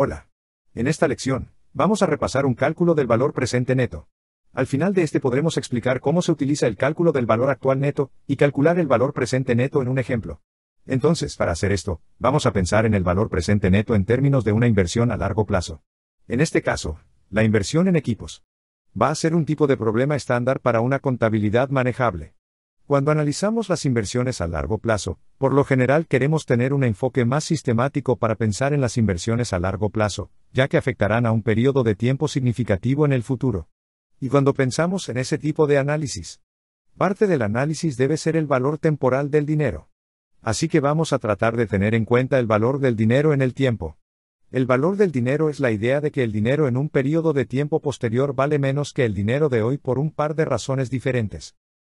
Hola. En esta lección, vamos a repasar un cálculo del valor presente neto. Al final de este podremos explicar cómo se utiliza el cálculo del valor actual neto y calcular el valor presente neto en un ejemplo. Entonces, para hacer esto, vamos a pensar en el valor presente neto en términos de una inversión a largo plazo. En este caso, la inversión en equipos. Va a ser un tipo de problema estándar para una contabilidad manejable. Cuando analizamos las inversiones a largo plazo, por lo general queremos tener un enfoque más sistemático para pensar en las inversiones a largo plazo, ya que afectarán a un periodo de tiempo significativo en el futuro. Y cuando pensamos en ese tipo de análisis, parte del análisis debe ser el valor temporal del dinero. Así que vamos a tratar de tener en cuenta el valor del dinero en el tiempo. El valor del dinero es la idea de que el dinero en un periodo de tiempo posterior vale menos que el dinero de hoy por un par de razones diferentes.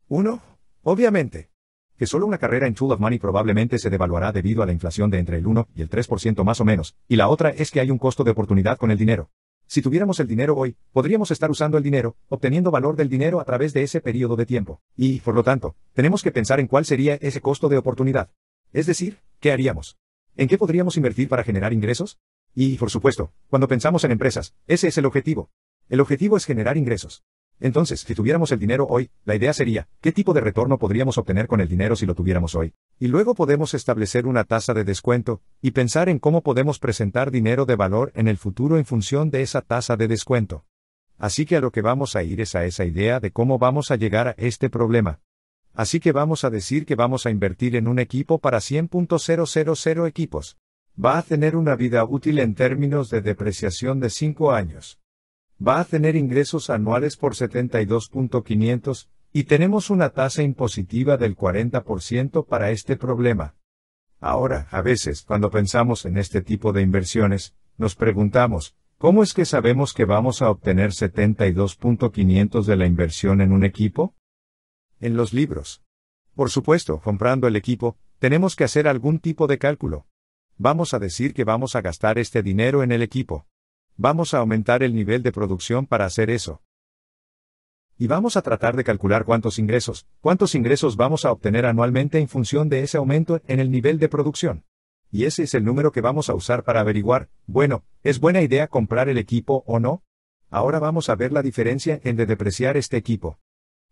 1 Obviamente, que solo una carrera en Tool of Money probablemente se devaluará debido a la inflación de entre el 1 y el 3% más o menos, y la otra es que hay un costo de oportunidad con el dinero. Si tuviéramos el dinero hoy, podríamos estar usando el dinero, obteniendo valor del dinero a través de ese periodo de tiempo, y, por lo tanto, tenemos que pensar en cuál sería ese costo de oportunidad. Es decir, ¿qué haríamos? ¿En qué podríamos invertir para generar ingresos? Y, por supuesto, cuando pensamos en empresas, ese es el objetivo. El objetivo es generar ingresos. Entonces, si tuviéramos el dinero hoy, la idea sería, ¿qué tipo de retorno podríamos obtener con el dinero si lo tuviéramos hoy? Y luego podemos establecer una tasa de descuento, y pensar en cómo podemos presentar dinero de valor en el futuro en función de esa tasa de descuento. Así que a lo que vamos a ir es a esa idea de cómo vamos a llegar a este problema. Así que vamos a decir que vamos a invertir en un equipo para 100.000 equipos. Va a tener una vida útil en términos de depreciación de 5 años va a tener ingresos anuales por 72.500, y tenemos una tasa impositiva del 40% para este problema. Ahora, a veces, cuando pensamos en este tipo de inversiones, nos preguntamos, ¿cómo es que sabemos que vamos a obtener 72.500 de la inversión en un equipo? En los libros. Por supuesto, comprando el equipo, tenemos que hacer algún tipo de cálculo. Vamos a decir que vamos a gastar este dinero en el equipo. Vamos a aumentar el nivel de producción para hacer eso. Y vamos a tratar de calcular cuántos ingresos, cuántos ingresos vamos a obtener anualmente en función de ese aumento en el nivel de producción. Y ese es el número que vamos a usar para averiguar, bueno, ¿es buena idea comprar el equipo o no? Ahora vamos a ver la diferencia en depreciar este equipo.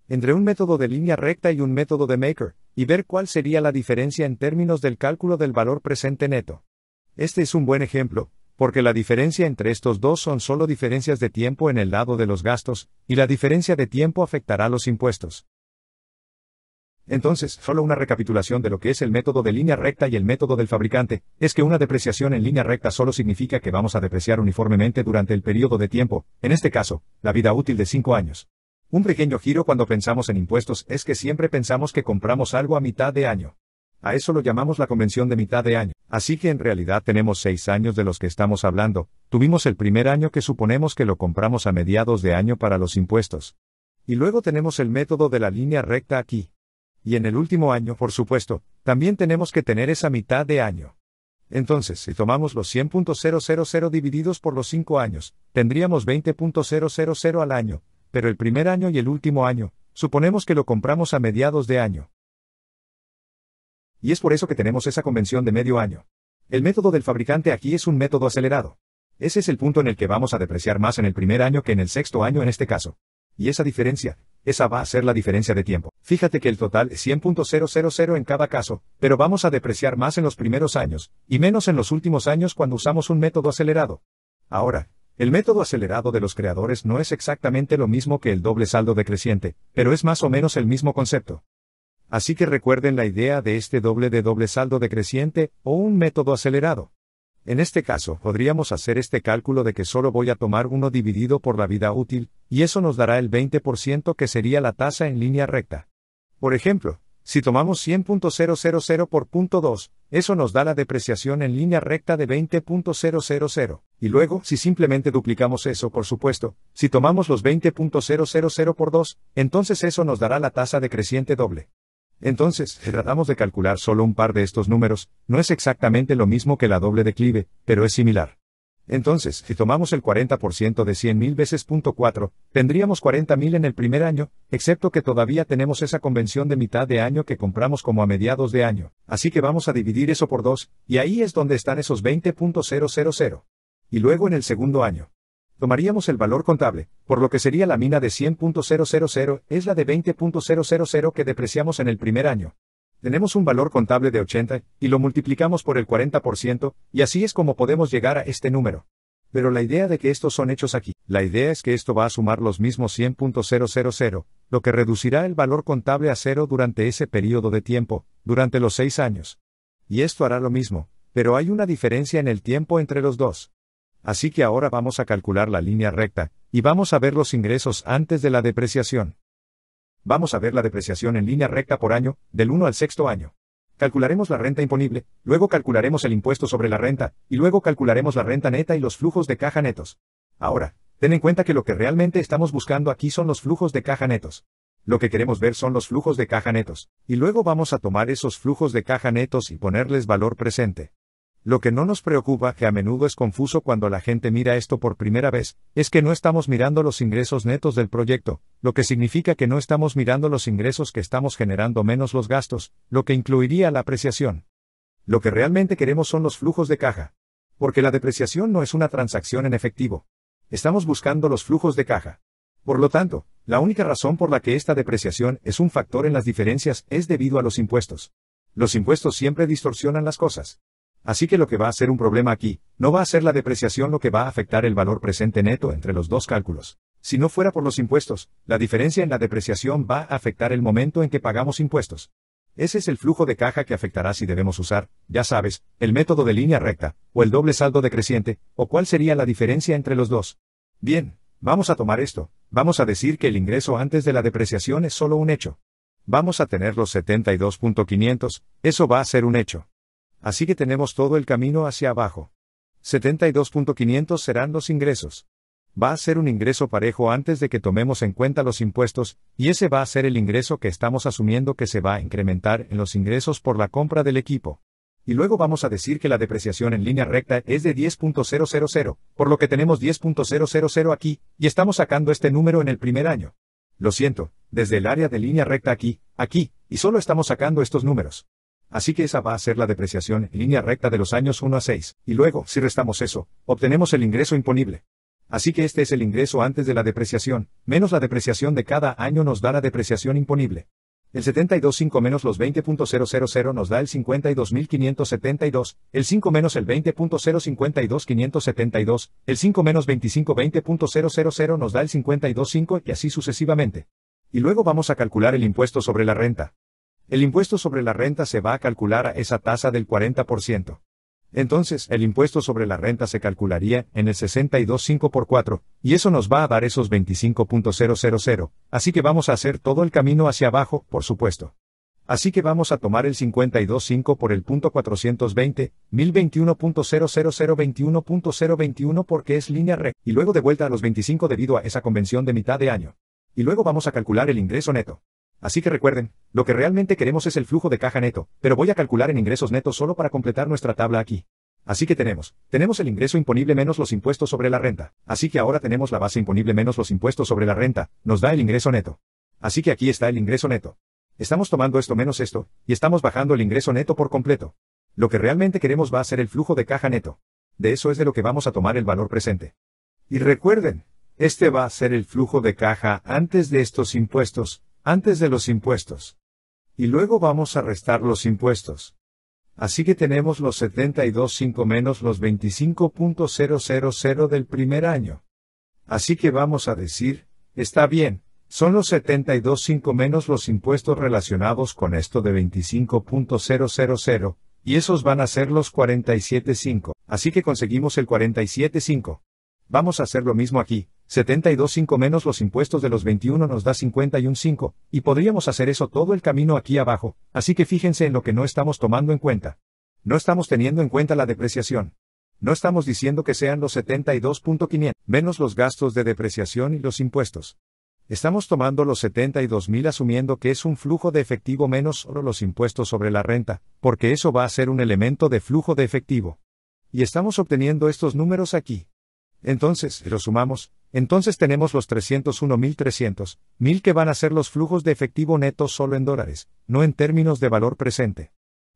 Entre un método de línea recta y un método de Maker, y ver cuál sería la diferencia en términos del cálculo del valor presente neto. Este es un buen ejemplo, porque la diferencia entre estos dos son solo diferencias de tiempo en el lado de los gastos, y la diferencia de tiempo afectará los impuestos. Entonces, solo una recapitulación de lo que es el método de línea recta y el método del fabricante, es que una depreciación en línea recta solo significa que vamos a depreciar uniformemente durante el periodo de tiempo, en este caso, la vida útil de 5 años. Un pequeño giro cuando pensamos en impuestos es que siempre pensamos que compramos algo a mitad de año. A eso lo llamamos la convención de mitad de año. Así que en realidad tenemos seis años de los que estamos hablando, tuvimos el primer año que suponemos que lo compramos a mediados de año para los impuestos. Y luego tenemos el método de la línea recta aquí. Y en el último año, por supuesto, también tenemos que tener esa mitad de año. Entonces, si tomamos los 100.000 divididos por los cinco años, tendríamos 20.000 al año, pero el primer año y el último año, suponemos que lo compramos a mediados de año. Y es por eso que tenemos esa convención de medio año. El método del fabricante aquí es un método acelerado. Ese es el punto en el que vamos a depreciar más en el primer año que en el sexto año en este caso. Y esa diferencia, esa va a ser la diferencia de tiempo. Fíjate que el total es 100.000 en cada caso, pero vamos a depreciar más en los primeros años, y menos en los últimos años cuando usamos un método acelerado. Ahora, el método acelerado de los creadores no es exactamente lo mismo que el doble saldo decreciente, pero es más o menos el mismo concepto. Así que recuerden la idea de este doble de doble saldo decreciente, o un método acelerado. En este caso, podríamos hacer este cálculo de que solo voy a tomar uno dividido por la vida útil, y eso nos dará el 20% que sería la tasa en línea recta. Por ejemplo, si tomamos 100.000 por 0.2, 2, eso nos da la depreciación en línea recta de 20.000. Y luego, si simplemente duplicamos eso, por supuesto, si tomamos los 20.000 por 2, entonces eso nos dará la tasa decreciente doble. Entonces, tratamos de calcular solo un par de estos números, no es exactamente lo mismo que la doble declive, pero es similar. Entonces, si tomamos el 40% de 100.000 veces 4, tendríamos 40.000 en el primer año, excepto que todavía tenemos esa convención de mitad de año que compramos como a mediados de año, así que vamos a dividir eso por 2, y ahí es donde están esos 20.000. Y luego en el segundo año. Tomaríamos el valor contable, por lo que sería la mina de 100.000 es la de 20.000 que depreciamos en el primer año. Tenemos un valor contable de 80, y lo multiplicamos por el 40%, y así es como podemos llegar a este número. Pero la idea de que estos son hechos aquí, la idea es que esto va a sumar los mismos 100.000, lo que reducirá el valor contable a cero durante ese periodo de tiempo, durante los seis años. Y esto hará lo mismo, pero hay una diferencia en el tiempo entre los dos. Así que ahora vamos a calcular la línea recta, y vamos a ver los ingresos antes de la depreciación. Vamos a ver la depreciación en línea recta por año, del 1 al sexto año. Calcularemos la renta imponible, luego calcularemos el impuesto sobre la renta, y luego calcularemos la renta neta y los flujos de caja netos. Ahora, ten en cuenta que lo que realmente estamos buscando aquí son los flujos de caja netos. Lo que queremos ver son los flujos de caja netos, y luego vamos a tomar esos flujos de caja netos y ponerles valor presente. Lo que no nos preocupa, que a menudo es confuso cuando la gente mira esto por primera vez, es que no estamos mirando los ingresos netos del proyecto, lo que significa que no estamos mirando los ingresos que estamos generando menos los gastos, lo que incluiría la apreciación. Lo que realmente queremos son los flujos de caja. Porque la depreciación no es una transacción en efectivo. Estamos buscando los flujos de caja. Por lo tanto, la única razón por la que esta depreciación es un factor en las diferencias es debido a los impuestos. Los impuestos siempre distorsionan las cosas. Así que lo que va a ser un problema aquí, no va a ser la depreciación lo que va a afectar el valor presente neto entre los dos cálculos. Si no fuera por los impuestos, la diferencia en la depreciación va a afectar el momento en que pagamos impuestos. Ese es el flujo de caja que afectará si debemos usar, ya sabes, el método de línea recta, o el doble saldo decreciente, o cuál sería la diferencia entre los dos. Bien, vamos a tomar esto, vamos a decir que el ingreso antes de la depreciación es solo un hecho. Vamos a tener los 72.500, eso va a ser un hecho. Así que tenemos todo el camino hacia abajo. 72.500 serán los ingresos. Va a ser un ingreso parejo antes de que tomemos en cuenta los impuestos, y ese va a ser el ingreso que estamos asumiendo que se va a incrementar en los ingresos por la compra del equipo. Y luego vamos a decir que la depreciación en línea recta es de 10.000, por lo que tenemos 10.000 aquí, y estamos sacando este número en el primer año. Lo siento, desde el área de línea recta aquí, aquí, y solo estamos sacando estos números. Así que esa va a ser la depreciación en línea recta de los años 1 a 6, y luego, si restamos eso, obtenemos el ingreso imponible. Así que este es el ingreso antes de la depreciación, menos la depreciación de cada año nos da la depreciación imponible. El 72.5 menos los 20.000 nos da el 52.572, el 5 menos el 20.052572, el 5 menos 25.20.000 nos da el 52.5 y así sucesivamente. Y luego vamos a calcular el impuesto sobre la renta el impuesto sobre la renta se va a calcular a esa tasa del 40%. Entonces, el impuesto sobre la renta se calcularía en el 62.5 por 4, y eso nos va a dar esos 25.000, así que vamos a hacer todo el camino hacia abajo, por supuesto. Así que vamos a tomar el 52.5 por el punto 420, 1021.00021.021 porque es línea RE, y luego de vuelta a los 25 debido a esa convención de mitad de año. Y luego vamos a calcular el ingreso neto. Así que recuerden, lo que realmente queremos es el flujo de caja neto, pero voy a calcular en ingresos netos solo para completar nuestra tabla aquí. Así que tenemos, tenemos el ingreso imponible menos los impuestos sobre la renta, así que ahora tenemos la base imponible menos los impuestos sobre la renta, nos da el ingreso neto. Así que aquí está el ingreso neto. Estamos tomando esto menos esto, y estamos bajando el ingreso neto por completo. Lo que realmente queremos va a ser el flujo de caja neto. De eso es de lo que vamos a tomar el valor presente. Y recuerden, este va a ser el flujo de caja antes de estos impuestos, antes de los impuestos. Y luego vamos a restar los impuestos. Así que tenemos los 72.5 menos los 25.000 del primer año. Así que vamos a decir, está bien, son los 72.5 menos los impuestos relacionados con esto de 25.000, y esos van a ser los 47.5, así que conseguimos el 47.5. Vamos a hacer lo mismo aquí, 72.5 menos los impuestos de los 21 nos da 51.5, y podríamos hacer eso todo el camino aquí abajo, así que fíjense en lo que no estamos tomando en cuenta. No estamos teniendo en cuenta la depreciación. No estamos diciendo que sean los 72.500, menos los gastos de depreciación y los impuestos. Estamos tomando los 72.000 asumiendo que es un flujo de efectivo menos solo los impuestos sobre la renta, porque eso va a ser un elemento de flujo de efectivo. Y estamos obteniendo estos números aquí. Entonces, sumamos, entonces tenemos los 301.300.000 que van a ser los flujos de efectivo neto solo en dólares, no en términos de valor presente.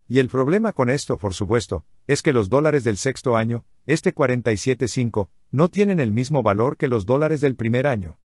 Y el problema con esto, por supuesto, es que los dólares del sexto año, este 47.5, no tienen el mismo valor que los dólares del primer año.